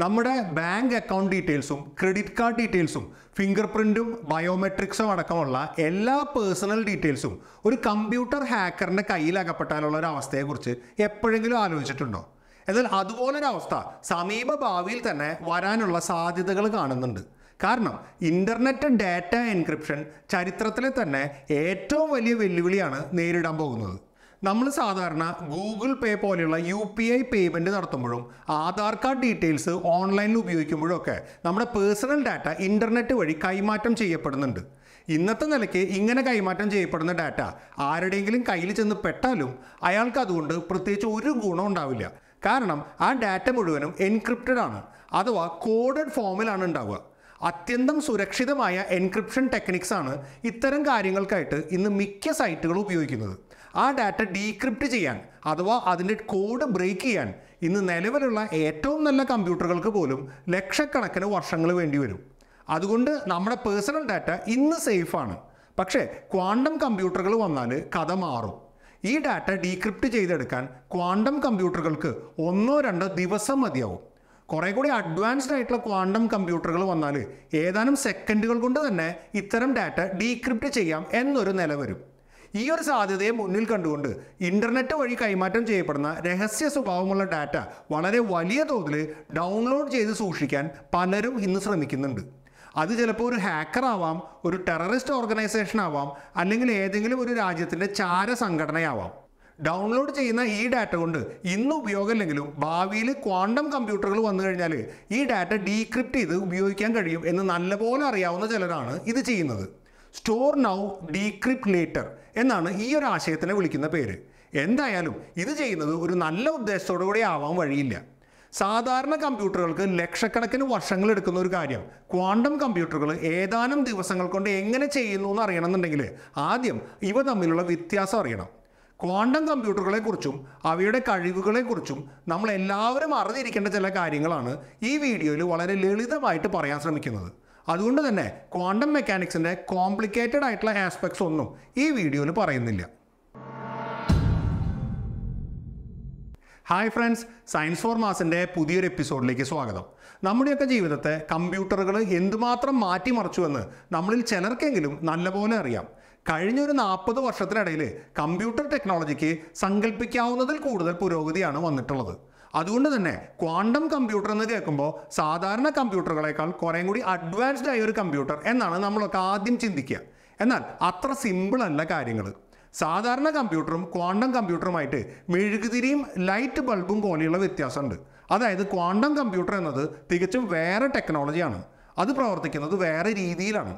നമ്മുടെ bank account ഡീറ്റെയിൽസും credit card ഡീറ്റെയിൽസും ഫിംഗർ പ്രിൻറ്റും ബയോമെട്രിക്സും അടക്കമുള്ള എല്ലാ പേഴ്സണൽ ഡീറ്റെയിൽസും ഒരു കമ്പ്യൂട്ടർ ഹാക്കറിൻ്റെ കയ്യിൽ ഒരു അവസ്ഥയെക്കുറിച്ച് എപ്പോഴെങ്കിലും ആലോചിച്ചിട്ടുണ്ടോ എന്നാൽ അതുപോലൊരവസ്ഥ സമീപ ഭാവിയിൽ തന്നെ വരാനുള്ള സാധ്യതകൾ കാണുന്നുണ്ട് കാരണം ഇൻ്റർനെറ്റ് ഡാറ്റ എൻക്രിപ്ഷൻ ചരിത്രത്തിലെ തന്നെ ഏറ്റവും വലിയ വെല്ലുവിളിയാണ് നേരിടാൻ പോകുന്നത് നമ്മൾ സാധാരണ ഗൂഗിൾ പേ പോലെയുള്ള യു പി ഐ പേയ്മെൻറ്റ് നടത്തുമ്പോഴും ആധാർ കാർഡ് ഡീറ്റെയിൽസ് ഓൺലൈനിൽ ഉപയോഗിക്കുമ്പോഴും ഒക്കെ നമ്മുടെ പേഴ്സണൽ ഡാറ്റ ഇൻ്റർനെറ്റ് വഴി കൈമാറ്റം ചെയ്യപ്പെടുന്നുണ്ട് ഇന്നത്തെ നിലയ്ക്ക് ഇങ്ങനെ കൈമാറ്റം ചെയ്യപ്പെടുന്ന ഡാറ്റ ആരുടെയെങ്കിലും കയ്യിൽ ചെന്ന് പെട്ടാലും അയാൾക്ക് അതുകൊണ്ട് പ്രത്യേകിച്ച് ഒരു ഗുണം ഉണ്ടാവില്ല കാരണം ആ ഡാറ്റ മുഴുവനും എൻക്രിപ്റ്റഡ് ആണ് അഥവാ കോഡഡ് ഫോമിലാണ് ഉണ്ടാവുക അത്യന്തം സുരക്ഷിതമായ എൻക്രിപ്ഷൻ ടെക്നിക്സാണ് ഇത്തരം കാര്യങ്ങൾക്കായിട്ട് ഇന്ന് മിക്ക സൈറ്റുകളും ഉപയോഗിക്കുന്നത് ആ ഡാറ്റ ഡീക്രിപ്റ്റ് ചെയ്യാൻ അഥവാ അതിൻ്റെ കോഡ് ബ്രേക്ക് ചെയ്യാൻ ഇന്ന് നിലവിലുള്ള ഏറ്റവും നല്ല കമ്പ്യൂട്ടറുകൾക്ക് പോലും ലക്ഷക്കണക്കിന് വർഷങ്ങൾ വേണ്ടി വരും അതുകൊണ്ട് നമ്മുടെ പേഴ്സണൽ ഡാറ്റ ഇന്ന് സേഫാണ് പക്ഷേ ക്വാണ്ടം കമ്പ്യൂട്ടറുകൾ വന്നാൽ കഥ മാറും ഈ ഡാറ്റ ഡീക്രിപ്റ്റ് ചെയ്തെടുക്കാൻ ക്വാണ്ടം കമ്പ്യൂട്ടറുകൾക്ക് ഒന്നോ രണ്ടോ ദിവസം മതിയാവും കുറേ കൂടി അഡ്വാൻസ്ഡ് ആയിട്ടുള്ള ക്വാണ്ടം കമ്പ്യൂട്ടറുകൾ വന്നാൽ ഏതാനും സെക്കൻഡുകൾ കൊണ്ട് തന്നെ ഇത്തരം ഡാറ്റ ഡീക്രിപ്റ്റ് ചെയ്യാം എന്നൊരു നില വരും ഈ ഒരു സാധ്യതയെ മുന്നിൽ കണ്ടുകൊണ്ട് ഇൻ്റർനെറ്റ് വഴി കൈമാറ്റം ചെയ്യപ്പെടുന്ന രഹസ്യ സ്വഭാവമുള്ള ഡാറ്റ വളരെ വലിയ തോതിൽ ഡൗൺലോഡ് ചെയ്ത് സൂക്ഷിക്കാൻ പലരും ഇന്ന് ശ്രമിക്കുന്നുണ്ട് അത് ചിലപ്പോൾ ഒരു ഹാക്കർ ആവാം ഒരു ടെററിസ്റ്റ് ഓർഗനൈസേഷൻ ആവാം അല്ലെങ്കിൽ ഏതെങ്കിലും ഒരു രാജ്യത്തിൻ്റെ ചാര സംഘടനയാവാം ഡൗൺലോഡ് ചെയ്യുന്ന ഈ ഡാറ്റ കൊണ്ട് ഇന്ന് ഉപയോഗമില്ലെങ്കിലും ഭാവിയിൽ ക്വാണ്ടം കമ്പ്യൂട്ടറുകൾ വന്നു കഴിഞ്ഞാൽ ഈ ഡാറ്റ ഡീക്രിപ്റ്റ് ചെയ്ത് ഉപയോഗിക്കാൻ കഴിയും എന്ന് നല്ലപോലെ അറിയാവുന്ന ചിലരാണ് ഇത് ചെയ്യുന്നത് സ്റ്റോർ നൗ ഡീക്രിപ്റ്റ് ലേറ്റർ എന്നാണ് ഈ ഒരു ആശയത്തിനെ വിളിക്കുന്ന പേര് എന്തായാലും ഇത് ചെയ്യുന്നത് ഒരു നല്ല ഉദ്ദേശത്തോടു കൂടി ആവാൻ വഴിയില്ല സാധാരണ കമ്പ്യൂട്ടറുകൾക്ക് ലക്ഷക്കണക്കിന് വർഷങ്ങൾ എടുക്കുന്ന ഒരു കാര്യം ക്വാണ്ടം കമ്പ്യൂട്ടറുകൾ ഏതാനും ദിവസങ്ങൾ കൊണ്ട് എങ്ങനെ ചെയ്യുന്നു എന്ന് അറിയണമെന്നുണ്ടെങ്കിൽ ആദ്യം ഇവ തമ്മിലുള്ള വ്യത്യാസം അറിയണം ക്വാണ്ടം കമ്പ്യൂട്ടറുകളെക്കുറിച്ചും അവയുടെ കഴിവുകളെക്കുറിച്ചും നമ്മൾ എല്ലാവരും അറിഞ്ഞിരിക്കേണ്ട ചില കാര്യങ്ങളാണ് ഈ വീഡിയോയിൽ വളരെ ലളിതമായിട്ട് പറയാൻ ശ്രമിക്കുന്നത് അതുകൊണ്ട് തന്നെ ക്വാണ്ടം മെക്കാനിക്സിൻ്റെ കോംപ്ലിക്കേറ്റഡ് ആയിട്ടുള്ള ആസ്പെക്ട്സ് ഒന്നും ഈ വീഡിയോയിൽ പറയുന്നില്ല ഹായ് ഫ്രണ്ട്സ് സയൻസ് ഫോർ മാസിൻ്റെ പുതിയൊരു എപ്പിസോഡിലേക്ക് സ്വാഗതം നമ്മുടെയൊക്കെ ജീവിതത്തെ കമ്പ്യൂട്ടറുകൾ എന്തുമാത്രം മാറ്റിമറിച്ചുവെന്ന് നമ്മളിൽ ചിലർക്കെങ്കിലും നല്ലപോലെ അറിയാം കഴിഞ്ഞ ഒരു നാൽപ്പത് വർഷത്തിനിടയിൽ കമ്പ്യൂട്ടർ ടെക്നോളജിക്ക് സങ്കല്പിക്കാവുന്നതിൽ കൂടുതൽ പുരോഗതിയാണ് വന്നിട്ടുള്ളത് അതുകൊണ്ട് തന്നെ ക്വാണ്ടം കമ്പ്യൂട്ടർ എന്ന് കേൾക്കുമ്പോൾ സാധാരണ കമ്പ്യൂട്ടറുകളെക്കാൾ കുറേം കൂടി അഡ്വാൻസ്ഡ് ആയ ഒരു കമ്പ്യൂട്ടർ എന്നാണ് നമ്മളൊക്കെ ആദ്യം ചിന്തിക്കുക എന്നാൽ അത്ര സിമ്പിളല്ല കാര്യങ്ങൾ സാധാരണ കമ്പ്യൂട്ടറും ക്വാണ്ടം കമ്പ്യൂട്ടറുമായിട്ട് മെഴുകുതിരിയും ലൈറ്റ് ബൾബും പോലെയുള്ള വ്യത്യാസമുണ്ട് അതായത് ക്വാണ്ടം കമ്പ്യൂട്ടർ എന്നത് തികച്ചും വേറെ ടെക്നോളജിയാണ് അത് പ്രവർത്തിക്കുന്നത് വേറെ രീതിയിലാണ്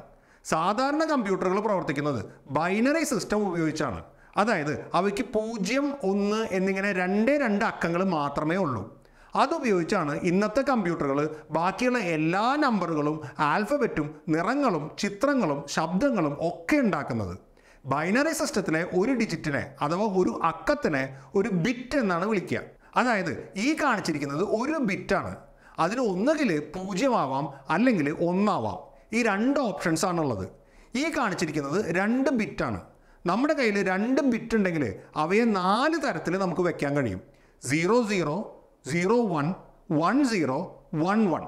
സാധാരണ കമ്പ്യൂട്ടറുകൾ പ്രവർത്തിക്കുന്നത് ബൈനറി സിസ്റ്റം ഉപയോഗിച്ചാണ് അതായത് അവയ്ക്ക് പൂജ്യം ഒന്ന് എന്നിങ്ങനെ രണ്ട് രണ്ട് അക്കങ്ങൾ മാത്രമേ ഉള്ളൂ അതുപയോഗിച്ചാണ് ഇന്നത്തെ കമ്പ്യൂട്ടറുകൾ ബാക്കിയുള്ള എല്ലാ നമ്പറുകളും ആൽഫബറ്റും നിറങ്ങളും ചിത്രങ്ങളും ശബ്ദങ്ങളും ഒക്കെ ഉണ്ടാക്കുന്നത് ബൈനറി സിസ്റ്റത്തിലെ ഒരു ഡിജിറ്റിനെ അഥവാ ഒരു അക്കത്തിനെ ഒരു ബിറ്റ് എന്നാണ് വിളിക്കുക അതായത് ഈ കാണിച്ചിരിക്കുന്നത് ഒരു ബിറ്റാണ് അതിന് ഒന്നുകിൽ പൂജ്യമാവാം അല്ലെങ്കിൽ ഒന്നാവാം ഈ രണ്ട് ഓപ്ഷൻസ് ആണുള്ളത് ഈ കാണിച്ചിരിക്കുന്നത് രണ്ട് ബിറ്റാണ് നമ്മുടെ കയ്യിൽ രണ്ട് ബിറ്റ് ഉണ്ടെങ്കിൽ അവയെ നാല് തരത്തിൽ നമുക്ക് വെക്കാൻ കഴിയും zero zero zero one one zero one one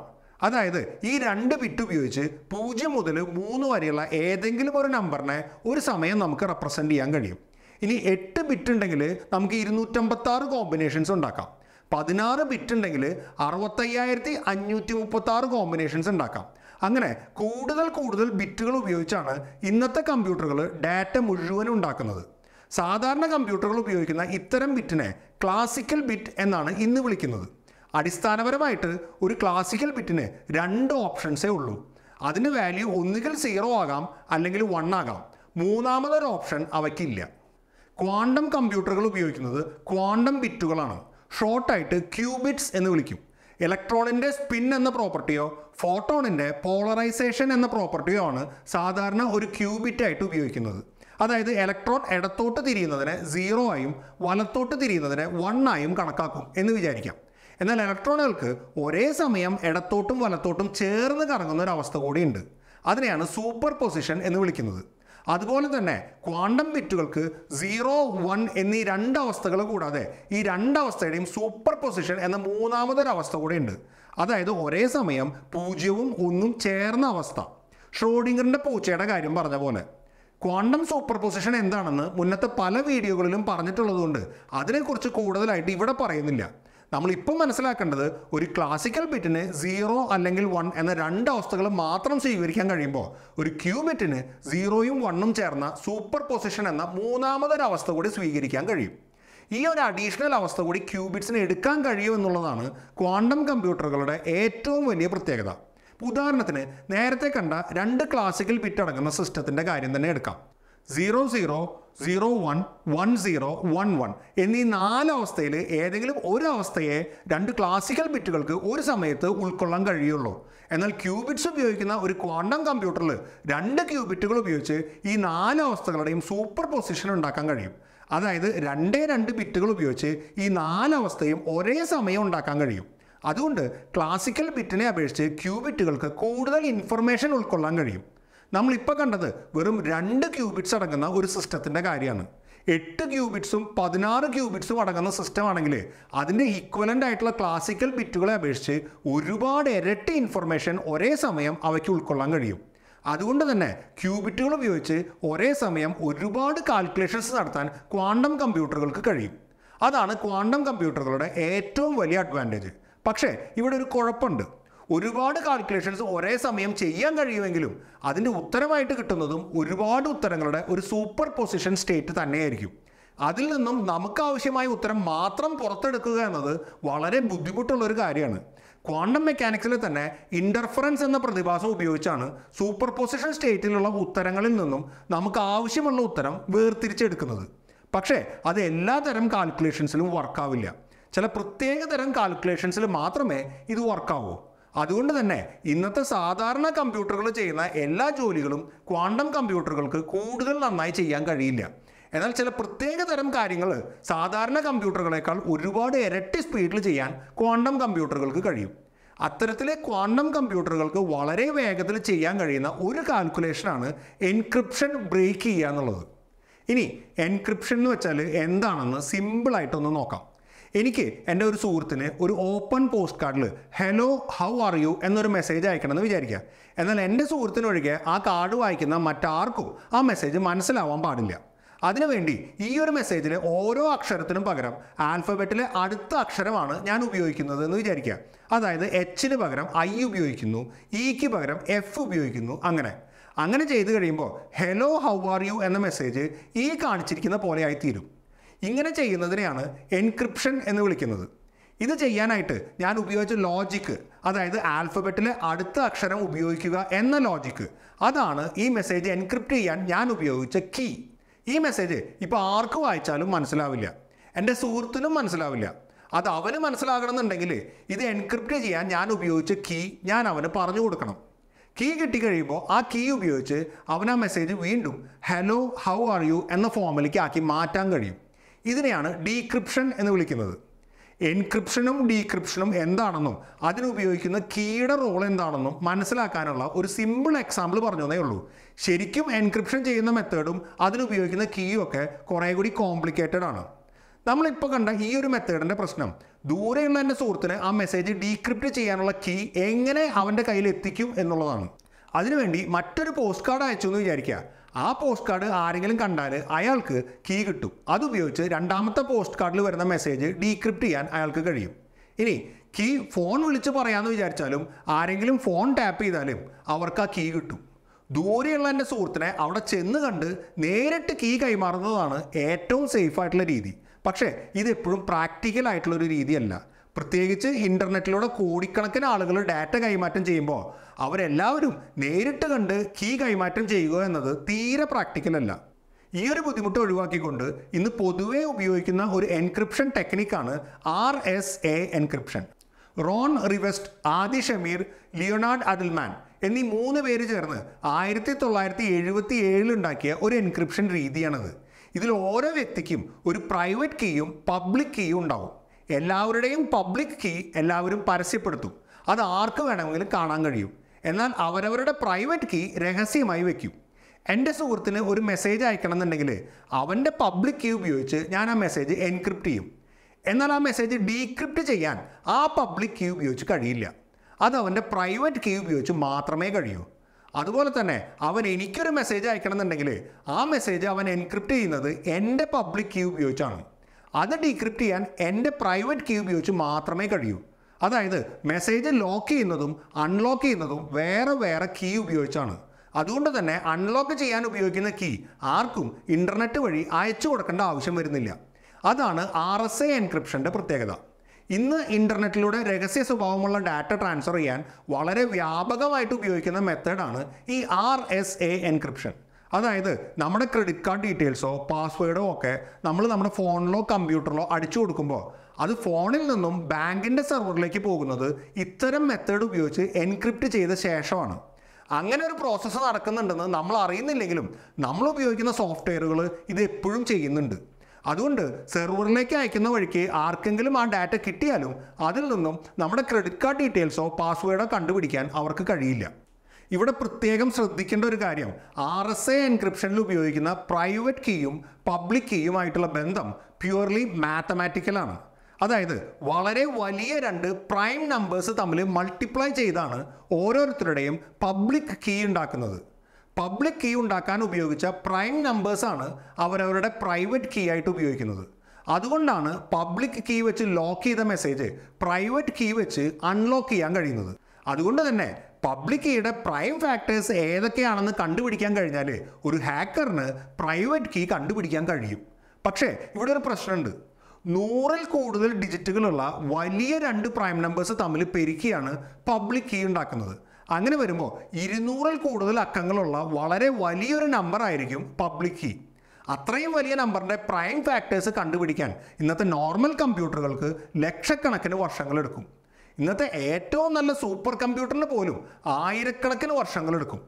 അതായത് ഈ രണ്ട് ബിറ്റ് ഉപയോഗിച്ച് പൂജ്യം മുതൽ മൂന്ന് വരെയുള്ള ഏതെങ്കിലും ഒരു നമ്പറിനെ ഒരു സമയം നമുക്ക് റെപ്രസെൻ്റ് ചെയ്യാൻ കഴിയും ഇനി എട്ട് ബിറ്റ് ഉണ്ടെങ്കിൽ നമുക്ക് ഇരുന്നൂറ്റമ്പത്താറ് കോമ്പിനേഷൻസ് ഉണ്ടാക്കാം പതിനാറ് ബിറ്റ് ഉണ്ടെങ്കിൽ അറുപത്തയ്യായിരത്തി അഞ്ഞൂറ്റി മുപ്പത്താറ് കോമ്പിനേഷൻസ് ഉണ്ടാക്കാം അങ്ങനെ കൂടുതൽ കൂടുതൽ ബിറ്റുകൾ ഉപയോഗിച്ചാണ് ഇന്നത്തെ കമ്പ്യൂട്ടറുകൾ ഡാറ്റ മുഴുവൻ ഉണ്ടാക്കുന്നത് സാധാരണ കമ്പ്യൂട്ടറുകൾ ഉപയോഗിക്കുന്ന ഇത്തരം ബിറ്റിനെ ക്ലാസിക്കൽ ബിറ്റ് എന്നാണ് ഇന്ന് വിളിക്കുന്നത് അടിസ്ഥാനപരമായിട്ട് ഒരു ക്ലാസിക്കൽ ബിറ്റിന് രണ്ട് ഓപ്ഷൻസേ ഉള്ളൂ അതിന് വാല്യൂ ഒന്നുകിൽ സീറോ ആകാം അല്ലെങ്കിൽ വൺ ആകാം മൂന്നാമതൊരു ഓപ്ഷൻ അവയ്ക്കില്ല ക്വാണ്ടം കമ്പ്യൂട്ടറുകൾ ഉപയോഗിക്കുന്നത് ക്വാണ്ടം ബിറ്റുകളാണ് ഷോർട്ടായിട്ട് ക്യൂബിറ്റ്സ് എന്ന് വിളിക്കും ഇലക്ട്രോണിൻ്റെ സ്പിൻ എന്ന പ്രോപ്പർട്ടിയോ ഫോട്ടോണിൻ്റെ പോളറൈസേഷൻ എന്ന പ്രോപ്പർട്ടിയോ ആണ് സാധാരണ ഒരു ക്യൂബിറ്റ് ആയിട്ട് ഉപയോഗിക്കുന്നത് അതായത് ഇലക്ട്രോൺ ഇടത്തോട്ട് തിരിയുന്നതിനെ സീറോ ആയും വലത്തോട്ട് തിരിയുന്നതിനെ വൺ ആയും കണക്കാക്കും എന്ന് വിചാരിക്കാം എന്നാൽ ഇലക്ട്രോണുകൾക്ക് ഒരേ സമയം ഇടത്തോട്ടും വലത്തോട്ടും ചേർന്ന് കറങ്ങുന്ന ഒരു അവസ്ഥ കൂടിയുണ്ട് അതിനെയാണ് സൂപ്പർ പൊസിഷൻ എന്ന് വിളിക്കുന്നത് അതുപോലെ തന്നെ ക്വാണ്ടം ബിറ്റുകൾക്ക് സീറോ വൺ എന്നീ രണ്ട് അവസ്ഥകൾ കൂടാതെ ഈ രണ്ട് സൂപ്പർ പൊസിഷൻ എന്ന മൂന്നാമതൊരവസ്ഥ കൂടെ ഉണ്ട് അതായത് ഒരേ സമയം പൂജ്യവും ഒന്നും ചേർന്ന അവസ്ഥ ഷ്രോഡിംഗറിൻ്റെ പൂച്ചയുടെ കാര്യം പറഞ്ഞ പോലെ ക്വാണ്ടം സൂപ്പർ പൊസിഷൻ എന്താണെന്ന് മുന്നത്തെ പല വീഡിയോകളിലും പറഞ്ഞിട്ടുള്ളതുകൊണ്ട് അതിനെക്കുറിച്ച് കൂടുതലായിട്ട് ഇവിടെ പറയുന്നില്ല നമ്മളിപ്പോൾ മനസ്സിലാക്കേണ്ടത് ഒരു ക്ലാസിക്കൽ ബിറ്റിന് സീറോ അല്ലെങ്കിൽ വൺ എന്ന രണ്ട് അവസ്ഥകൾ മാത്രം സ്വീകരിക്കാൻ കഴിയുമ്പോൾ ഒരു ക്യൂ ബിറ്റിന് സീറോയും വണ്ണും ചേർന്ന സൂപ്പർ പൊസിഷൻ എന്ന മൂന്നാമതൊരു അവസ്ഥ കൂടി സ്വീകരിക്കാൻ കഴിയും ഈ ഒരു അഡീഷണൽ അവസ്ഥ കൂടി ക്യൂബിറ്റ്സിന് എടുക്കാൻ കഴിയും എന്നുള്ളതാണ് ക്വാണ്ടം കമ്പ്യൂട്ടറുകളുടെ ഏറ്റവും വലിയ പ്രത്യേകത ഉദാഹരണത്തിന് നേരത്തെ കണ്ട രണ്ട് ക്ലാസിക്കൽ ബിറ്റ് അടങ്ങുന്ന സിസ്റ്റത്തിൻ്റെ കാര്യം തന്നെ എടുക്കാം zero zero zero one one zero one one എന്നീ നാല് അവസ്ഥയിൽ ഏതെങ്കിലും ഒരു അവസ്ഥയെ രണ്ട് ക്ലാസിക്കൽ ബിറ്റുകൾക്ക് ഒരു സമയത്ത് ഉൾക്കൊള്ളാൻ കഴിയുള്ളൂ എന്നാൽ ക്യൂബിറ്റ്സ് ഉപയോഗിക്കുന്ന ഒരു ക്വാണ്ടം കമ്പ്യൂട്ടറിൽ രണ്ട് ക്യൂബിറ്റുകൾ ഉപയോഗിച്ച് ഈ നാല് അവസ്ഥകളുടെയും സൂപ്പർ പൊസിഷൻ ഉണ്ടാക്കാൻ കഴിയും അതായത് രണ്ടേ രണ്ട് ബിറ്റുകൾ ഉപയോഗിച്ച് ഈ നാല് അവസ്ഥയും ഒരേ സമയം ഉണ്ടാക്കാൻ കഴിയും അതുകൊണ്ട് ക്ലാസിക്കൽ ബിറ്റിനെ അപേക്ഷിച്ച് ക്യൂബിറ്റുകൾക്ക് കൂടുതൽ ഇൻഫർമേഷൻ ഉൾക്കൊള്ളാൻ കഴിയും നമ്മളിപ്പോൾ കണ്ടത് വെറും രണ്ട് ക്യൂബിറ്റ്സ് അടങ്ങുന്ന ഒരു സിസ്റ്റത്തിൻ്റെ കാര്യമാണ് എട്ട് ക്യൂബിറ്റ്സും പതിനാറ് ക്യൂബിറ്റ്സും അടങ്ങുന്ന സിസ്റ്റമാണെങ്കിൽ അതിൻ്റെ ഈക്വലൻ്റ് ആയിട്ടുള്ള ക്ലാസിക്കൽ ബിറ്റുകളെ അപേക്ഷിച്ച് ഒരുപാട് ഇരട്ടി ഇൻഫർമേഷൻ ഒരേ സമയം അവയ്ക്ക് ഉൾക്കൊള്ളാൻ കഴിയും അതുകൊണ്ട് തന്നെ ക്യൂബിറ്റുകൾ ഉപയോഗിച്ച് ഒരേ സമയം ഒരുപാട് കാൽക്കുലേഷൻസ് നടത്താൻ ക്വാണ്ടം കമ്പ്യൂട്ടറുകൾക്ക് കഴിയും അതാണ് ക്വാണ്ടം കമ്പ്യൂട്ടറുകളുടെ ഏറ്റവും വലിയ അഡ്വാൻറ്റേജ് പക്ഷേ ഇവിടെ ഒരു കുഴപ്പമുണ്ട് ഒരുപാട് കാൽക്കുലേഷൻസ് ഒരേ സമയം ചെയ്യാൻ കഴിയുമെങ്കിലും അതിൻ്റെ ഉത്തരമായിട്ട് കിട്ടുന്നതും ഒരുപാട് ഉത്തരങ്ങളുടെ ഒരു സൂപ്പർ പൊസിഷൻ സ്റ്റേറ്റ് തന്നെയായിരിക്കും അതിൽ നിന്നും നമുക്ക് ആവശ്യമായ ഉത്തരം മാത്രം പുറത്തെടുക്കുക എന്നത് വളരെ ബുദ്ധിമുട്ടുള്ളൊരു കാര്യമാണ് ക്വാണ്ടം മെക്കാനിക്സിൽ തന്നെ ഇൻ്റർഫറൻസ് എന്ന പ്രതിഭാസം ഉപയോഗിച്ചാണ് സൂപ്പർ പൊസിഷൻ സ്റ്റേറ്റിലുള്ള ഉത്തരങ്ങളിൽ നിന്നും നമുക്ക് ആവശ്യമുള്ള ഉത്തരം വേർതിരിച്ചെടുക്കുന്നത് പക്ഷേ അത് എല്ലാ തരം കാൽക്കുലേഷൻസിലും വർക്കാവില്ല ചില പ്രത്യേക തരം കാൽക്കുലേഷൻസിൽ മാത്രമേ ഇത് വർക്കാവൂ അതുകൊണ്ട് തന്നെ ഇന്നത്തെ സാധാരണ കമ്പ്യൂട്ടറുകൾ ചെയ്യുന്ന എല്ലാ ജോലികളും ക്വാണ്ടം കമ്പ്യൂട്ടറുകൾക്ക് കൂടുതൽ നന്നായി ചെയ്യാൻ കഴിയില്ല എന്നാൽ ചില പ്രത്യേക തരം കാര്യങ്ങൾ സാധാരണ കമ്പ്യൂട്ടറുകളെക്കാൾ ഒരുപാട് ഇരട്ടി സ്പീഡിൽ ചെയ്യാൻ ക്വാണ്ടം കമ്പ്യൂട്ടറുകൾക്ക് കഴിയും അത്തരത്തിലെ ക്വാണ്ടം കമ്പ്യൂട്ടറുകൾക്ക് വളരെ വേഗത്തിൽ ചെയ്യാൻ കഴിയുന്ന ഒരു കാൽക്കുലേഷനാണ് എൻക്രിപ്ഷൻ ബ്രേക്ക് ചെയ്യുക എന്നുള്ളത് ഇനി എൻക്രിപ്ഷൻ എന്ന് വെച്ചാൽ എന്താണെന്ന് സിമ്പിളായിട്ടൊന്ന് നോക്കാം എനിക്ക് എൻ്റെ ഒരു സുഹൃത്തിന് ഒരു ഓപ്പൺ പോസ്റ്റ് കാർഡിൽ ഹലോ ഹൗ ആർ യു എന്നൊരു മെസ്സേജ് അയക്കണമെന്ന് വിചാരിക്കുക എന്നാൽ എൻ്റെ സുഹൃത്തിനൊഴികെ ആ കാർഡ് വായിക്കുന്ന മറ്റാർക്കും ആ മെസ്സേജ് മനസ്സിലാവാൻ പാടില്ല അതിനുവേണ്ടി ഈ ഒരു മെസ്സേജിൽ ഓരോ അക്ഷരത്തിനും പകരം ആൽഫബറ്റിലെ അടുത്ത അക്ഷരമാണ് ഞാൻ ഉപയോഗിക്കുന്നത് എന്ന് വിചാരിക്കുക അതായത് എച്ചിന് പകരം ഐ ഉപയോഗിക്കുന്നു ഇക്ക് e പകരം എഫ് ഉപയോഗിക്കുന്നു അങ്ങനെ അങ്ങനെ ചെയ്തു കഴിയുമ്പോൾ ഹലോ ഹൗ ആർ യു എന്ന മെസ്സേജ് ഈ കാണിച്ചിരിക്കുന്ന പോലെ ആയിത്തീരും ഇങ്ങനെ ചെയ്യുന്നതിനെയാണ് എൻക്രിപ്ഷൻ എന്ന് വിളിക്കുന്നത് ഇത് ചെയ്യാനായിട്ട് ഞാൻ ഉപയോഗിച്ച ലോജിക്ക് അതായത് ആൽഫബറ്റിലെ അടുത്ത അക്ഷരം ഉപയോഗിക്കുക എന്ന ലോജിക്ക് അതാണ് ഈ മെസ്സേജ് എൻക്രിപ്റ്റ് ചെയ്യാൻ ഞാൻ ഉപയോഗിച്ച കീ ഈ മെസ്സേജ് ഇപ്പോൾ ആർക്ക് വായിച്ചാലും മനസ്സിലാവില്ല എൻ്റെ സുഹൃത്തിനും മനസ്സിലാവില്ല അത് അവന് മനസ്സിലാകണമെന്നുണ്ടെങ്കിൽ ഇത് എൻക്രിപ്റ്റ് ചെയ്യാൻ ഞാൻ ഉപയോഗിച്ച കീ ഞാൻ അവന് പറഞ്ഞു കൊടുക്കണം കീ കിട്ടിക്കഴിയുമ്പോൾ ആ കീ ഉപയോഗിച്ച് അവൻ ആ മെസ്സേജ് വീണ്ടും ഹലോ ഹൗ ആർ യു എന്ന ഫോമിലേക്ക് ആക്കി മാറ്റാൻ കഴിയും ഇതിനെയാണ് ഡീക്രിപ്ഷൻ എന്ന് വിളിക്കുന്നത് എൻക്രിപ്ഷനും ഡീക്രിപ്ഷനും എന്താണെന്നും അതിനുപയോഗിക്കുന്ന കീയുടെ റോൾ എന്താണെന്നും മനസ്സിലാക്കാനുള്ള ഒരു സിമ്പിൾ എക്സാമ്പിൾ പറഞ്ഞു തന്നേ ഉള്ളൂ ശരിക്കും എൻക്രിപ്ഷൻ ചെയ്യുന്ന മെത്തേഡും അതിനുപയോഗിക്കുന്ന കീയും ഒക്കെ കുറേ കൂടി കോംപ്ലിക്കേറ്റഡ് ആണ് നമ്മളിപ്പോൾ കണ്ട ഈ ഒരു മെത്തേഡിൻ്റെ പ്രശ്നം ദൂരെയുള്ള എൻ്റെ സുഹൃത്തിന് ആ മെസ്സേജ് ഡീക്രിപ്റ്റ് ചെയ്യാനുള്ള കീ എങ്ങനെ അവൻ്റെ കയ്യിൽ എത്തിക്കും എന്നുള്ളതാണ് അതിനുവേണ്ടി മറ്റൊരു പോസ്റ്റ് കാർഡ് അയച്ചു എന്ന് വിചാരിക്കുക ആ പോസ്റ്റ് കാർഡ് ആരെങ്കിലും കണ്ടാൽ അയാൾക്ക് കീ കിട്ടും അതുപയോഗിച്ച് രണ്ടാമത്തെ പോസ്റ്റ് കാർഡിൽ വരുന്ന മെസ്സേജ് ഡീക്രിപ്റ്റ് ചെയ്യാൻ അയാൾക്ക് കഴിയും ഇനി കീ ഫോൺ വിളിച്ച് പറയാമെന്ന് വിചാരിച്ചാലും ആരെങ്കിലും ഫോൺ ടാപ്പ് ചെയ്താലും അവർക്ക് ആ കീ കിട്ടും ദൂരെയുള്ള എൻ്റെ സുഹൃത്തിനെ അവിടെ ചെന്ന് കണ്ട് നേരിട്ട് കീ കൈമാറുന്നതാണ് ഏറ്റവും സേഫ് ആയിട്ടുള്ള രീതി പക്ഷേ ഇത് എപ്പോഴും പ്രാക്ടിക്കൽ ആയിട്ടുള്ളൊരു രീതിയല്ല പ്രത്യേകിച്ച് ഇൻ്റർനെറ്റിലൂടെ കോടിക്കണക്കിന് ആളുകൾ ഡാറ്റ കൈമാറ്റം ചെയ്യുമ്പോൾ അവരെല്ലാവരും നേരിട്ട് കണ്ട് കീ കൈമാറ്റം ചെയ്യുക എന്നത് തീരെ പ്രാക്ടിക്കലല്ല ഈ ഒരു ബുദ്ധിമുട്ട് ഒഴിവാക്കിക്കൊണ്ട് ഇന്ന് പൊതുവേ ഉപയോഗിക്കുന്ന ഒരു എൻക്രിപ്ഷൻ ടെക്നിക്കാണ് R S A encryption Ron Rivest Adi Shamir Leonard Adleman എന്നീ മൂന്ന് പേര് ചേർന്ന് ആയിരത്തി തൊള്ളായിരത്തി എഴുപത്തി ഉണ്ടാക്കിയ ഒരു എൻക്രിപ്ഷൻ രീതിയാണത് ഇതിൽ ഓരോ വ്യക്തിക്കും ഒരു പ്രൈവറ്റ് കീയും പബ്ലിക് കീയും ഉണ്ടാവും എല്ലാവരുടെയും പബ്ലിക് കീ എല്ലാവരും പരസ്യപ്പെടുത്തും അത് ആർക്ക് വേണമെങ്കിലും കാണാൻ കഴിയും എന്നാൽ അവരവരുടെ പ്രൈവറ്റ് കീ രഹസ്യമായി വയ്ക്കും എൻ്റെ സുഹൃത്തിന് ഒരു മെസ്സേജ് അയക്കണം എന്നുണ്ടെങ്കിൽ അവൻ്റെ പബ്ലിക് കീ ഉപയോഗിച്ച് ഞാൻ ആ മെസ്സേജ് എൻക്രിപ്റ്റ് ചെയ്യും എന്നാൽ ആ മെസ്സേജ് ഡീക്രിപ്റ്റ് ചെയ്യാൻ ആ പബ്ലിക് കീ ഉപയോഗിച്ച് കഴിയില്ല അത് അവൻ്റെ പ്രൈവറ്റ് കീ ഉപയോഗിച്ച് മാത്രമേ കഴിയൂ അതുപോലെ തന്നെ അവൻ എനിക്കൊരു മെസ്സേജ് അയക്കണം എന്നുണ്ടെങ്കിൽ ആ മെസ്സേജ് അവൻ എൻക്രിപ്റ്റ് ചെയ്യുന്നത് എൻ്റെ പബ്ലിക് കീ ഉപയോഗിച്ചാണ് അത് ഡീക്രിപ്റ്റ് ചെയ്യാൻ എൻ്റെ പ്രൈവറ്റ് കീ ഉപയോഗിച്ച് മാത്രമേ കഴിയൂ അതായത് മെസ്സേജ് ലോക്ക് ചെയ്യുന്നതും അൺലോക്ക് ചെയ്യുന്നതും വേറെ വേറെ കീ ഉപയോഗിച്ചാണ് അതുകൊണ്ട് തന്നെ അൺലോക്ക് ചെയ്യാൻ ഉപയോഗിക്കുന്ന കീ ആർക്കും ഇൻ്റർനെറ്റ് വഴി അയച്ചു കൊടുക്കേണ്ട ആവശ്യം വരുന്നില്ല അതാണ് ആർ എസ് എ എൻക്രിപ്ഷൻ്റെ പ്രത്യേകത ഇന്ന് ഇൻ്റർനെറ്റിലൂടെ രഹസ്യ സ്വഭാവമുള്ള ഡാറ്റ ട്രാൻസ്ഫർ ചെയ്യാൻ വളരെ വ്യാപകമായിട്ട് ഉപയോഗിക്കുന്ന മെത്തേഡാണ് ഈ ആർ എസ് എ എൻക്രിപ്ഷൻ അതായത് നമ്മുടെ ക്രെഡിറ്റ് കാർഡ് ഡീറ്റെയിൽസോ പാസ്വേഡോ ഒക്കെ നമ്മൾ നമ്മുടെ ഫോണിലോ കമ്പ്യൂട്ടറിലോ അടിച്ചു കൊടുക്കുമ്പോൾ അത് ഫോണിൽ നിന്നും ബാങ്കിൻ്റെ സെർവറിലേക്ക് പോകുന്നത് ഇത്തരം മെത്തേഡ് ഉപയോഗിച്ച് എൻക്രിപ്റ്റ് ചെയ്ത ശേഷമാണ് അങ്ങനെ ഒരു പ്രോസസ്സ് നടക്കുന്നുണ്ടെന്ന് നമ്മൾ അറിയുന്നില്ലെങ്കിലും നമ്മൾ ഉപയോഗിക്കുന്ന സോഫ്റ്റ്വെയറുകൾ ഇത് എപ്പോഴും ചെയ്യുന്നുണ്ട് അതുകൊണ്ട് സെർവറിലേക്ക് അയക്കുന്ന വഴിക്ക് ആർക്കെങ്കിലും ആ ഡാറ്റ കിട്ടിയാലും അതിൽ നിന്നും നമ്മുടെ ക്രെഡിറ്റ് കാർഡ് ഡീറ്റെയിൽസോ പാസ്വേഡോ കണ്ടുപിടിക്കാൻ അവർക്ക് കഴിയില്ല ഇവിടെ പ്രത്യേകം ശ്രദ്ധിക്കേണ്ട ഒരു കാര്യം ആർ എസ് എ എൻക്രിപ്ഷനിൽ ഉപയോഗിക്കുന്ന പ്രൈവറ്റ് കീയും പബ്ലിക് കീയുമായിട്ടുള്ള ബന്ധം പ്യുവർലി മാത്തമാറ്റിക്കലാണ് അതായത് വളരെ വലിയ രണ്ട് പ്രൈം നമ്പേഴ്സ് തമ്മിൽ മൾട്ടിപ്ലൈ ചെയ്താണ് ഓരോരുത്തരുടെയും പബ്ലിക് കീ ഉണ്ടാക്കുന്നത് പബ്ലിക് കീ ഉണ്ടാക്കാൻ ഉപയോഗിച്ച പ്രൈം നമ്പേഴ്സാണ് അവരവരുടെ പ്രൈവറ്റ് കീ ആയിട്ട് ഉപയോഗിക്കുന്നത് അതുകൊണ്ടാണ് പബ്ലിക് കീ വെച്ച് ലോക്ക് ചെയ്ത മെസ്സേജ് പ്രൈവറ്റ് കീ വെച്ച് അൺലോക്ക് ചെയ്യാൻ കഴിയുന്നത് അതുകൊണ്ട് തന്നെ പബ്ലിക് പ്രൈം ഫാക്ടേഴ്സ് ഏതൊക്കെയാണെന്ന് കണ്ടുപിടിക്കാൻ കഴിഞ്ഞാൽ ഒരു ഹാക്കറിന് പ്രൈവറ്റ് കീ കണ്ടുപിടിക്കാൻ കഴിയും പക്ഷേ ഇവിടെ ഒരു പ്രശ്നമുണ്ട് നൂറിൽ കൂടുതൽ ഡിജിറ്റുകളുള്ള വലിയ രണ്ട് പ്രൈം നമ്പേഴ്സ് തമ്മിൽ പെരുക്കിയാണ് പബ്ലിക് കീ ഉണ്ടാക്കുന്നത് അങ്ങനെ വരുമ്പോൾ ഇരുന്നൂറിൽ കൂടുതൽ അക്കങ്ങളുള്ള വളരെ വലിയൊരു നമ്പർ ആയിരിക്കും പബ്ലിക് കീ അത്രയും വലിയ നമ്പറിൻ്റെ പ്രൈം ഫാക്ടേഴ്സ് കണ്ടുപിടിക്കാൻ ഇന്നത്തെ നോർമൽ കമ്പ്യൂട്ടറുകൾക്ക് ലക്ഷക്കണക്കിന് വർഷങ്ങളെടുക്കും ഇന്നത്തെ ഏറ്റവും നല്ല സൂപ്പർ കമ്പ്യൂട്ടറിന് പോലും ആയിരക്കണക്കിന് വർഷങ്ങളെടുക്കും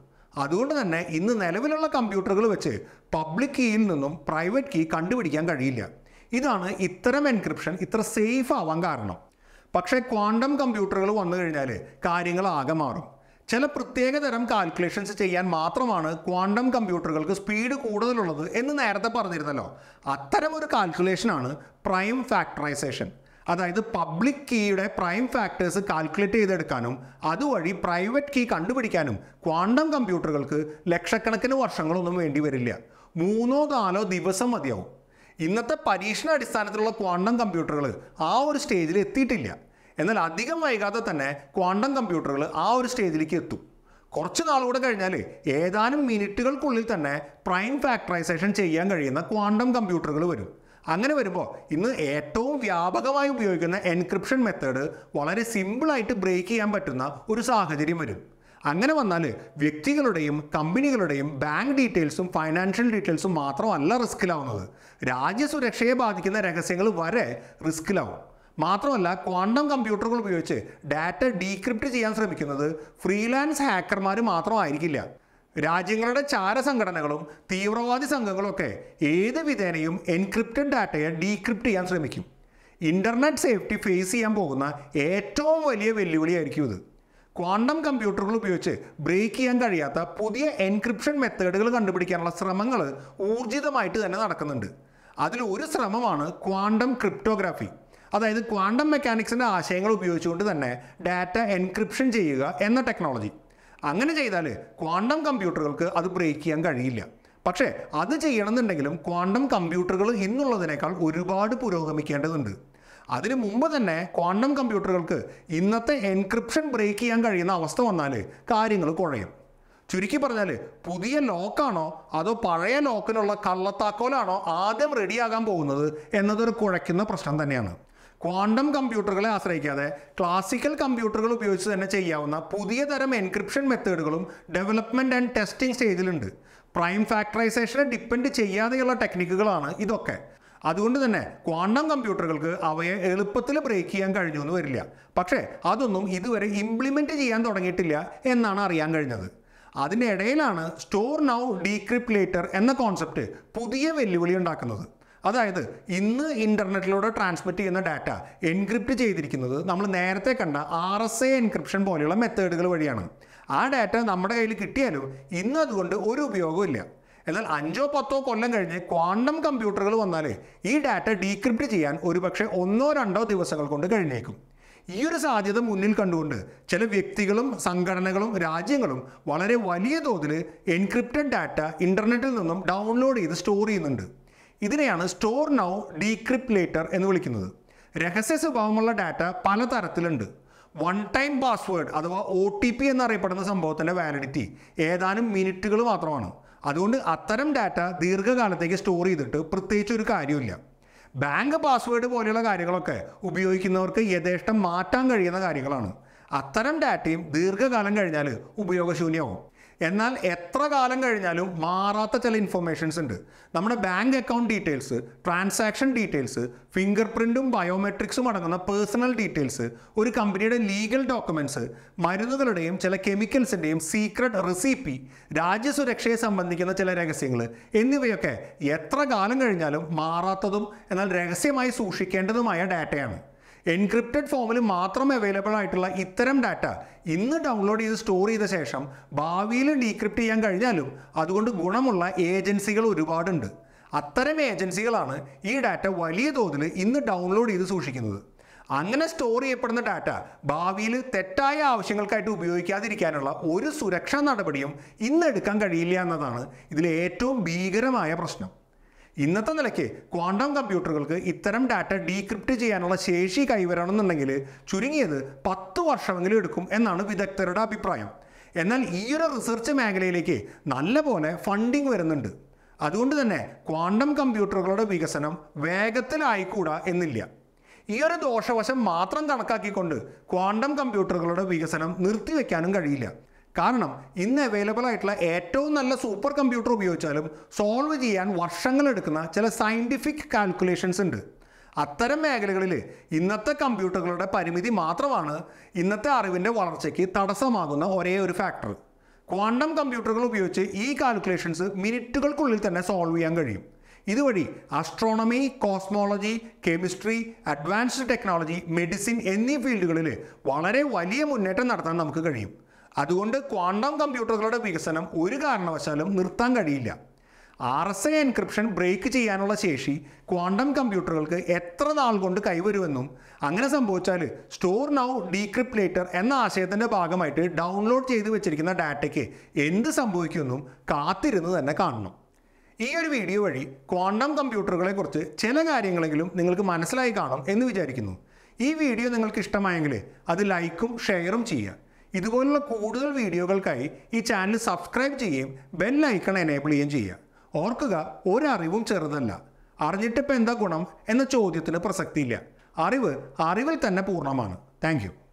അതുകൊണ്ട് തന്നെ ഇന്ന് നിലവിലുള്ള കമ്പ്യൂട്ടറുകൾ വെച്ച് പബ്ലിക് കീയിൽ നിന്നും പ്രൈവറ്റ് കീ കണ്ടുപിടിക്കാൻ കഴിയില്ല ഇതാണ് ഇത്തരം എൻക്രിപ്ഷൻ ഇത്ര സേഫ് ആവാൻ കാരണം പക്ഷേ ക്വാണ്ടം കമ്പ്യൂട്ടറുകൾ വന്നു കഴിഞ്ഞാൽ കാര്യങ്ങൾ ആകെ മാറും ചില പ്രത്യേക തരം കാൽക്കുലേഷൻസ് ചെയ്യാൻ മാത്രമാണ് ക്വാണ്ടം കമ്പ്യൂട്ടറുകൾക്ക് സ്പീഡ് കൂടുതലുള്ളത് എന്ന് നേരത്തെ പറഞ്ഞിരുന്നല്ലോ അത്തരം ഒരു കാൽക്കുലേഷനാണ് പ്രൈം ഫാക്ടറൈസേഷൻ അതായത് പബ്ലിക് കീയുടെ പ്രൈം ഫാക്ടേഴ്സ് കാൽക്കുലേറ്റ് ചെയ്തെടുക്കാനും അതുവഴി പ്രൈവറ്റ് കീ കണ്ടുപിടിക്കാനും ക്വാണ്ടം കമ്പ്യൂട്ടറുകൾക്ക് ലക്ഷക്കണക്കിന് വർഷങ്ങളൊന്നും വേണ്ടി വരില്ല മൂന്നോ നാലോ ദിവസം മതിയാവും ഇന്നത്തെ പരീക്ഷണ അടിസ്ഥാനത്തിലുള്ള ക്വാണ്ടം കമ്പ്യൂട്ടറുകൾ ആ ഒരു സ്റ്റേജിൽ എത്തിയിട്ടില്ല എന്നാൽ അധികം വൈകാതെ തന്നെ ക്വാണ്ടം കമ്പ്യൂട്ടറുകൾ ആ ഒരു സ്റ്റേജിലേക്ക് എത്തും കുറച്ച് നാളുകൂടെ കഴിഞ്ഞാൽ ഏതാനും മിനിറ്റുകൾക്കുള്ളിൽ തന്നെ പ്രൈം ഫാക്ടറൈസേഷൻ ചെയ്യാൻ കഴിയുന്ന ക്വാണ്ടം കമ്പ്യൂട്ടറുകൾ വരും അങ്ങനെ വരുമ്പോൾ ഇന്ന് ഏറ്റവും വ്യാപകമായി ഉപയോഗിക്കുന്ന എൻക്രിപ്ഷൻ മെത്തേഡ് വളരെ സിമ്പിളായിട്ട് ബ്രേക്ക് ചെയ്യാൻ പറ്റുന്ന ഒരു സാഹചര്യം വരും അങ്ങനെ വന്നാൽ വ്യക്തികളുടെയും കമ്പനികളുടെയും ബാങ്ക് ഡീറ്റെയിൽസും ഫൈനാൻഷ്യൽ ഡീറ്റെയിൽസും മാത്രമല്ല റിസ്ക്കിലാവുന്നത് രാജ്യസുരക്ഷയെ ബാധിക്കുന്ന രഹസ്യങ്ങൾ വരെ റിസ്ക്കിലാവും മാത്രമല്ല ക്വാണ്ടം കമ്പ്യൂട്ടറുകൾ ഉപയോഗിച്ച് ഡാറ്റ ഡീക്രിപ്റ്റ് ചെയ്യാൻ ശ്രമിക്കുന്നത് ഫ്രീലാൻസ് ഹാക്കർമാർ മാത്രമായിരിക്കില്ല രാജ്യങ്ങളുടെ ചാരസംഘടനകളും തീവ്രവാദി സംഘങ്ങളും ഒക്കെ ഏത് വിധേനയും എൻക്രിപ്റ്റഡ് ഡാറ്റയെ ഡീക്രിപ്റ്റ് ചെയ്യാൻ ശ്രമിക്കും ഇൻ്റർനെറ്റ് സേഫ്റ്റി ഫേസ് ചെയ്യാൻ പോകുന്ന ഏറ്റവും വലിയ വെല്ലുവിളിയായിരിക്കും ഇത് ക്വാണ്ടം കമ്പ്യൂട്ടറുകൾ ഉപയോഗിച്ച് ബ്രേക്ക് ചെയ്യാൻ കഴിയാത്ത പുതിയ എൻക്രിപ്ഷൻ മെത്തേഡുകൾ കണ്ടുപിടിക്കാനുള്ള ശ്രമങ്ങൾ ഊർജിതമായിട്ട് തന്നെ നടക്കുന്നുണ്ട് അതിൽ ഒരു ശ്രമമാണ് ക്വാണ്ടം ക്രിപ്റ്റോഗ്രാഫി അതായത് ക്വാണ്ടം മെക്കാനിക്സിൻ്റെ ആശയങ്ങൾ ഉപയോഗിച്ചുകൊണ്ട് തന്നെ ഡാറ്റ എൻക്രിപ്ഷൻ ചെയ്യുക എന്ന ടെക്നോളജി അങ്ങനെ ചെയ്താൽ ക്വാണ്ടം കമ്പ്യൂട്ടറുകൾക്ക് അത് ബ്രേക്ക് ചെയ്യാൻ കഴിയില്ല പക്ഷേ അത് ചെയ്യണമെന്നുണ്ടെങ്കിലും ക്വാണ്ടം കമ്പ്യൂട്ടറുകൾ എന്നുള്ളതിനേക്കാൾ ഒരുപാട് പുരോഗമിക്കേണ്ടതുണ്ട് അതിനു മുമ്പ് തന്നെ ക്വാണ്ടം കമ്പ്യൂട്ടറുകൾക്ക് ഇന്നത്തെ എൻക്രിപ്ഷൻ ബ്രേക്ക് ചെയ്യാൻ കഴിയുന്ന അവസ്ഥ വന്നാൽ കാര്യങ്ങൾ കുഴയും ചുരുക്കി പറഞ്ഞാൽ പുതിയ ലോക്കാണോ അതോ പഴയ ലോക്കിനുള്ള കള്ളത്താക്കോലാണോ ആദ്യം റെഡിയാകാൻ പോകുന്നത് എന്നതൊരു കുഴയ്ക്കുന്ന പ്രശ്നം തന്നെയാണ് ക്വാണ്ടം കമ്പ്യൂട്ടറുകളെ ആശ്രയിക്കാതെ ക്ലാസിക്കൽ കമ്പ്യൂട്ടറുകൾ ഉപയോഗിച്ച് തന്നെ ചെയ്യാവുന്ന പുതിയ തരം എൻക്രിപ്ഷൻ മെത്തേഡുകളും ഡെവലപ്മെൻറ്റ് ആൻഡ് ടെസ്റ്റിംഗ് സ്റ്റേജിലുണ്ട് പ്രൈം ഫാക്ടറൈസേഷനെ ഡിപ്പെൻഡ് ചെയ്യാതെയുള്ള ടെക്നിക്കുകളാണ് ഇതൊക്കെ അതുകൊണ്ട് തന്നെ ക്വാണ്ടം കമ്പ്യൂട്ടറുകൾക്ക് അവയെ എളുപ്പത്തിൽ ബ്രേക്ക് ചെയ്യാൻ കഴിഞ്ഞു എന്ന് വരില്ല പക്ഷേ അതൊന്നും ഇതുവരെ ഇംപ്ലിമെൻറ്റ് ചെയ്യാൻ തുടങ്ങിയിട്ടില്ല എന്നാണ് അറിയാൻ കഴിഞ്ഞത് അതിനിടയിലാണ് സ്റ്റോർ നൗ ഡീക്രിപ്റ്റ് ലേറ്റർ എന്ന കോൺസെപ്റ്റ് പുതിയ വെല്ലുവിളി ഉണ്ടാക്കുന്നത് അതായത് ഇന്ന് ഇൻ്റർനെറ്റിലൂടെ ട്രാൻസ്മിറ്റ് ചെയ്യുന്ന ഡാറ്റ എൻക്രിപ്റ്റ് ചെയ്തിരിക്കുന്നത് നമ്മൾ നേരത്തെ കണ്ട ആർ എസ് എ എൻക്രിപ്ഷൻ പോലെയുള്ള മെത്തേഡുകൾ വഴിയാണ് ആ ഡാറ്റ നമ്മുടെ കയ്യിൽ കിട്ടിയാലും ഇന്ന് അതുകൊണ്ട് ഒരു ഉപയോഗമില്ല എന്നാൽ അഞ്ചോ പത്തോ കൊല്ലം കഴിഞ്ഞ് ക്വാണ്ടം കമ്പ്യൂട്ടറുകൾ വന്നാൽ ഈ ഡാറ്റ ഡീക്രിപ്റ്റ് ചെയ്യാൻ ഒരുപക്ഷെ ഒന്നോ രണ്ടോ ദിവസങ്ങൾ കൊണ്ട് കഴിഞ്ഞേക്കും ഈ ഒരു സാധ്യത മുന്നിൽ കണ്ടുകൊണ്ട് ചില വ്യക്തികളും സംഘടനകളും രാജ്യങ്ങളും വളരെ വലിയ തോതിൽ എൻക്രിപ്റ്റഡ് ഡാറ്റ ഇൻ്റർനെറ്റിൽ നിന്നും ഡൗൺലോഡ് ചെയ്ത് സ്റ്റോർ ചെയ്യുന്നുണ്ട് ഇതിനെയാണ് സ്റ്റോർ നൗ ഡീക്രിപ്റ്റ് ലേറ്റർ എന്ന് വിളിക്കുന്നത് രഹസ്യ സ്വഭാവമുള്ള ഡാറ്റ പലതരത്തിലുണ്ട് വൺ ടൈം പാസ്വേഡ് അഥവാ ഒ ടി പി എന്നറിയപ്പെടുന്ന സംഭവത്തിൻ്റെ വാലിഡിറ്റി ഏതാനും മിനിറ്റുകൾ മാത്രമാണ് അതുകൊണ്ട് അത്തരം ഡാറ്റ ദീർഘകാലത്തേക്ക് സ്റ്റോർ ചെയ്തിട്ട് പ്രത്യേകിച്ച് ഒരു കാര്യമില്ല ബാങ്ക് പാസ്വേഡ് പോലെയുള്ള കാര്യങ്ങളൊക്കെ ഉപയോഗിക്കുന്നവർക്ക് യഥേഷ്ടം മാറ്റാൻ കഴിയുന്ന കാര്യങ്ങളാണ് അത്തരം ഡാറ്റയും ദീർഘകാലം കഴിഞ്ഞാൽ ഉപയോഗശൂന്യമാവും എന്നാൽ എത്ര കാലം കഴിഞ്ഞാലും മാറാത്ത ചില ഇൻഫർമേഷൻസ് ഉണ്ട് നമ്മുടെ bank account details transaction details finger പ്രിൻറ്റും ബയോമെട്രിക്സും അടങ്ങുന്ന പേഴ്സണൽ ഡീറ്റെയിൽസ് ഒരു കമ്പനിയുടെ ലീഗൽ ഡോക്യുമെൻറ്റ്സ് മരുന്നുകളുടെയും ചില കെമിക്കൽസിൻ്റെയും സീക്രട്ട് റെസിപ്പി രാജ്യസുരക്ഷയെ സംബന്ധിക്കുന്ന ചില രഹസ്യങ്ങൾ എന്നിവയൊക്കെ എത്ര കാലം കഴിഞ്ഞാലും മാറാത്തതും എന്നാൽ രഹസ്യമായി സൂക്ഷിക്കേണ്ടതുമായ ഡാറ്റയാണ് എൻക്രിപ്റ്റഡ് ഫോമിൽ മാത്രം അവൈലബിൾ ആയിട്ടുള്ള ഇത്തരം ഡാറ്റ ഇന്ന് ഡൗൺലോഡ് ചെയ്ത് സ്റ്റോർ ചെയ്ത ശേഷം ഭാവിയിൽ ഡീക്രിപ്റ്റ് ചെയ്യാൻ കഴിഞ്ഞാലും അതുകൊണ്ട് ഗുണമുള്ള ഏജൻസികൾ ഒരുപാടുണ്ട് അത്തരം ഏജൻസികളാണ് ഈ ഡാറ്റ വലിയ തോതിൽ ഇന്ന് ഡൗൺലോഡ് ചെയ്ത് സൂക്ഷിക്കുന്നത് അങ്ങനെ സ്റ്റോർ ചെയ്യപ്പെടുന്ന ഡാറ്റ ഭാവിയിൽ തെറ്റായ ആവശ്യങ്ങൾക്കായിട്ട് ഉപയോഗിക്കാതിരിക്കാനുള്ള ഒരു സുരക്ഷാ നടപടിയും ഇന്ന് എടുക്കാൻ കഴിയില്ല എന്നതാണ് ഇതിലെ ഏറ്റവും ഭീകരമായ പ്രശ്നം ഇന്നത്തെ നിലയ്ക്ക് ക്വാണ്ടം കമ്പ്യൂട്ടറുകൾക്ക് ഇത്തരം ഡാറ്റ ഡീക്രിപ്റ്റ് ചെയ്യാനുള്ള ശേഷി കൈവരണമെന്നുണ്ടെങ്കിൽ ചുരുങ്ങിയത് പത്ത് വർഷമെങ്കിലും എടുക്കും എന്നാണ് വിദഗ്ധരുടെ അഭിപ്രായം എന്നാൽ ഈയൊരു റിസർച്ച് മേഖലയിലേക്ക് നല്ലപോലെ ഫണ്ടിങ് വരുന്നുണ്ട് അതുകൊണ്ട് തന്നെ ക്വാണ്ടം കമ്പ്യൂട്ടറുകളുടെ വികസനം വേഗത്തിലായിക്കൂടാ എന്നില്ല ഈ ഒരു ദോഷവശം മാത്രം കണക്കാക്കിക്കൊണ്ട് ക്വാണ്ടം കമ്പ്യൂട്ടറുകളുടെ വികസനം നിർത്തിവെക്കാനും കഴിയില്ല കാരണം ഇന്ന് അവൈലബിൾ ആയിട്ടുള്ള ഏറ്റവും നല്ല സൂപ്പർ കമ്പ്യൂട്ടർ ഉപയോഗിച്ചാലും സോൾവ് ചെയ്യാൻ വർഷങ്ങളെടുക്കുന്ന ചില സയൻറ്റിഫിക് കാൽക്കുലേഷൻസ് ഉണ്ട് അത്തരം മേഖലകളിൽ ഇന്നത്തെ കമ്പ്യൂട്ടറുകളുടെ പരിമിതി മാത്രമാണ് ഇന്നത്തെ അറിവിൻ്റെ വളർച്ചയ്ക്ക് തടസ്സമാകുന്ന ഒരേ ഒരു ഫാക്ടർ ക്വാണ്ടം കമ്പ്യൂട്ടറുകൾ ഉപയോഗിച്ച് ഈ കാൽക്കുലേഷൻസ് മിനിറ്റുകൾക്കുള്ളിൽ തന്നെ സോൾവ് ചെയ്യാൻ കഴിയും ഇതുവഴി astronomy cosmology chemistry advanced technology medicine എന്നീ ഫീൽഡുകളിൽ വളരെ വലിയ മുന്നേറ്റം നടത്താൻ നമുക്ക് കഴിയും അതുകൊണ്ട് ക്വാണ്ടം കമ്പ്യൂട്ടറുകളുടെ വികസനം ഒരു കാരണവശാലും നിർത്താൻ കഴിയില്ല R S A encryption break ചെയ്യാനുള്ള ശേഷി ക്വാണ്ടം കമ്പ്യൂട്ടറുകൾക്ക് എത്ര നാൾ കൊണ്ട് കൈവരുമെന്നും അങ്ങനെ സംഭവിച്ചാൽ സ്റ്റോർ നൗ ഡീക്രിപ്ലേറ്റർ എന്ന ആശയത്തിൻ്റെ ഭാഗമായിട്ട് ഡൗൺലോഡ് ചെയ്ത് വെച്ചിരിക്കുന്ന ഡാറ്റയ്ക്ക് എന്ത് സംഭവിക്കുമെന്നും കാത്തിരുന്ന് തന്നെ കാണണം ഈ ഒരു വീഡിയോ വഴി ക്വാണ്ടം കമ്പ്യൂട്ടറുകളെക്കുറിച്ച് ചില കാര്യങ്ങളെങ്കിലും നിങ്ങൾക്ക് മനസ്സിലായി കാണും എന്ന് വിചാരിക്കുന്നു ഈ വീഡിയോ നിങ്ങൾക്ക് ഇഷ്ടമായെങ്കിൽ അത് ലൈക്കും ഷെയറും ചെയ്യുക ഇതുപോലുള്ള കൂടുതൽ വീഡിയോകൾക്കായി ഈ ചാനൽ സബ്സ്ക്രൈബ് ചെയ്യുകയും ബെൽ ഐക്കൺ എനേബിൾ ചെയ്യുകയും ചെയ്യുക ഓർക്കുക ഒരറിവും ചെറുതല്ല അറിഞ്ഞിട്ടിപ്പോൾ എന്താ ഗുണം എന്ന ചോദ്യത്തിന് പ്രസക്തിയില്ല അറിവ് അറിവിൽ തന്നെ പൂർണ്ണമാണ് താങ്ക്